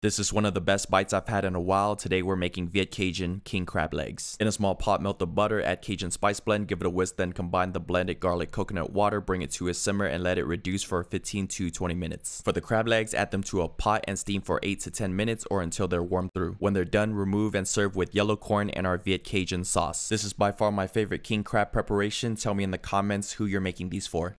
This is one of the best bites I've had in a while. Today we're making Viet Cajun king crab legs. In a small pot, melt the butter, add Cajun spice blend, give it a whisk, then combine the blended garlic coconut water, bring it to a simmer and let it reduce for 15 to 20 minutes. For the crab legs, add them to a pot and steam for 8 to 10 minutes or until they're warm through. When they're done, remove and serve with yellow corn and our Viet Cajun sauce. This is by far my favorite king crab preparation. Tell me in the comments who you're making these for.